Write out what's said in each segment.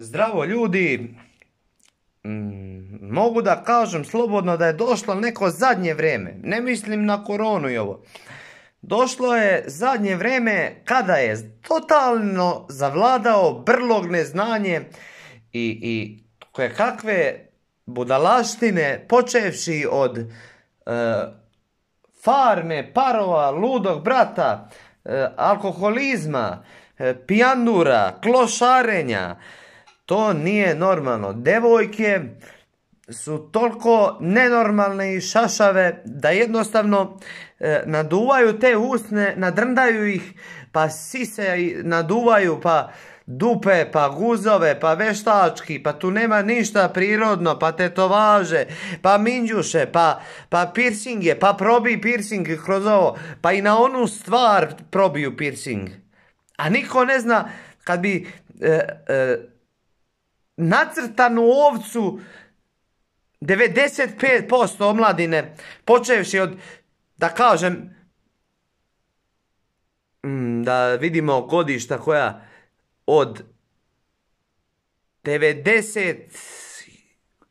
Zdravo ljudi, mm, mogu da kažem slobodno da je došlo neko zadnje vrijeme, ne mislim na koronu i ovo. Došlo je zadnje vrijeme kada je totalno zavladao brlog neznanje i, i koje kakve budalaštine počevši od e, farme, parova, ludog brata, e, alkoholizma, e, pijanura, klošarenja, to nije normalno. Devojke su toliko nenormalne i šašave da jednostavno e, naduvaju te usne, nadrndaju ih, pa sise naduvaju, pa dupe, pa guzove, pa veštački, pa tu nema ništa prirodno, pa tetovaže, pa minđuše, pa, pa piercinge, pa probi piercing kroz ovo, pa i na onu stvar probiju piercing. A niko ne zna kad bi e, e, nacrtanu ovcu 95% omladine, počevši od, da kažem, mm, da vidimo godišta koja od 90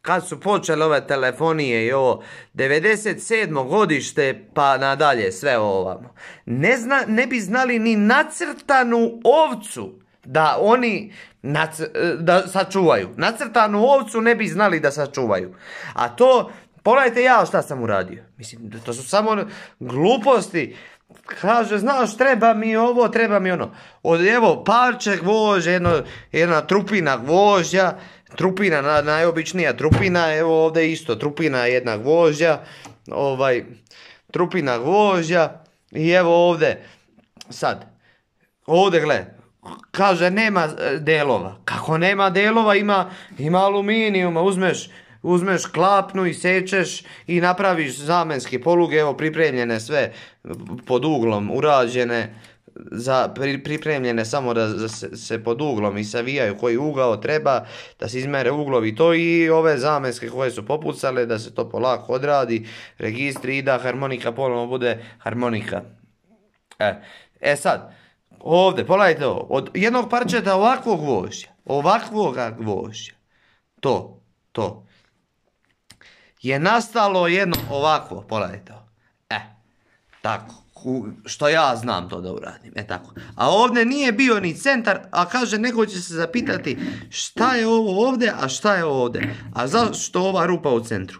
kad su počele ove telefonije i ovo 97. godište pa nadalje sve ovamo ne, ne bi znali ni nacrtanu ovcu da oni da sačuvaju. Nacrtanu ovcu ne bi znali da sačuvaju. A to, pogledajte ja šta sam uradio. Mislim, to su samo gluposti. Kaže, znaš, treba mi ovo, treba mi ono. Od, evo, parče gvožđa, jedna trupina gvožđa, trupina, najobičnija trupina, evo ovdje isto, trupina jedna gvožđa, ovaj, trupina gvožđa i evo ovdje, sad, ovdje gle, kaže nema e, delova. Kako nema delova, ima, ima aluminijuma, uzmeš uzmeš klapnu i sečeš i napraviš zamenske poluge, evo pripremljene sve pod uglom, urađene, za, pripremljene samo da, se, se, pod uglom i savijaju koji ugao treba, da se izmere uglovi to i ove zamenske koje su popucale, da se to polako odradi, registri i da harmonika ponovno bude harmonika. E, e sad, Ovdje, pogledajte ovo. Od jednog parčeta ovakvog gvožđa. ovakvoga gvožđa. To, to. Je nastalo jedno ovakvo, pogledajte ovo. E, tako. Što ja znam to da uradim. E tako. A ovdje nije bio ni centar, a kaže neko će se zapitati šta je ovo ovdje, a šta je ovdje. A zašto ova rupa u centru?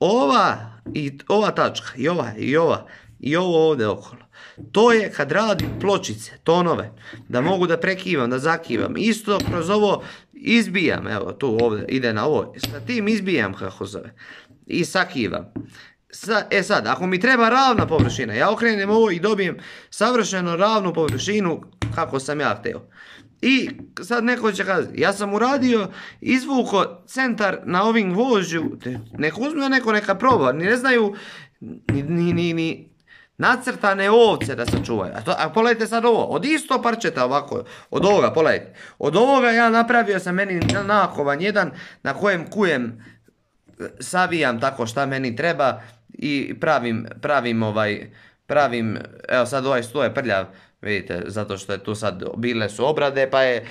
Ova i ova tačka i ova i ova i ovo ovdje okolo. To je kad radim pločice, tonove, da mogu da prekivam, da zakivam. Isto kroz ovo izbijam, evo tu ovdje ide na ovo, sa tim izbijam kako zove i sakivam. e sad, ako mi treba ravna površina, ja okrenem ovo i dobijem savršeno ravnu površinu kako sam ja htio. I sad neko će kazati, ja sam uradio, izvuko centar na ovim gvožđu, nek uzme neko neka proba, ni ne znaju, ni, ni, ni, Nacrtane ovce da čuvaju, A, to, a pogledajte sad ovo, od isto parčeta ovako, od ovoga, pogledajte. Od ovoga ja napravio sam meni nakovan jedan na kojem kujem e, savijam tako šta meni treba i pravim, pravim ovaj, pravim, evo sad ovaj stoje prljav, vidite, zato što je tu sad bile su obrade, pa je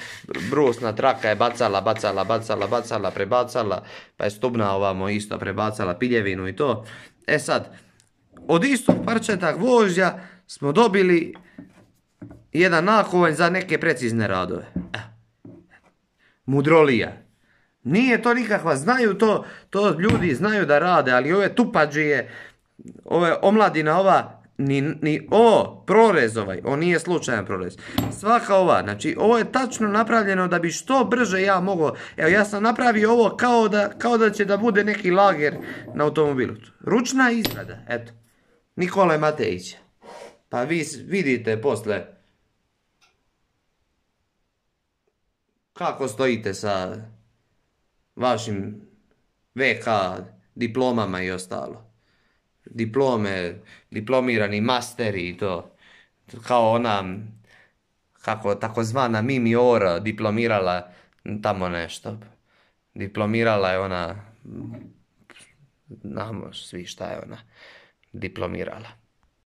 brusna traka je bacala, bacala, bacala, bacala, prebacala, pa je stubna ovamo isto prebacala piljevinu i to. E sad, od istog parčeta gvožđa smo dobili jedan nakovanj za neke precizne radove. E, mudrolija. Nije to nikakva, znaju to, to ljudi znaju da rade, ali ove tupađije, ove omladina ova, ni, ni o, prorez ovaj, on nije slučajan prorez. Svaka ova, znači ovo je tačno napravljeno da bi što brže ja mogao, evo ja sam napravio ovo kao da, kao da će da bude neki lager na automobilu. Ručna izrada, eto. Nikola Matejića. Pa vi vidite posle kako stojite sa vašim VK diplomama i ostalo. Diplome, diplomirani masteri i to. Kao ona, kako takozvana Mimi Ora diplomirala tamo nešto. Diplomirala je ona, znamo svi šta je ona. diplomirala.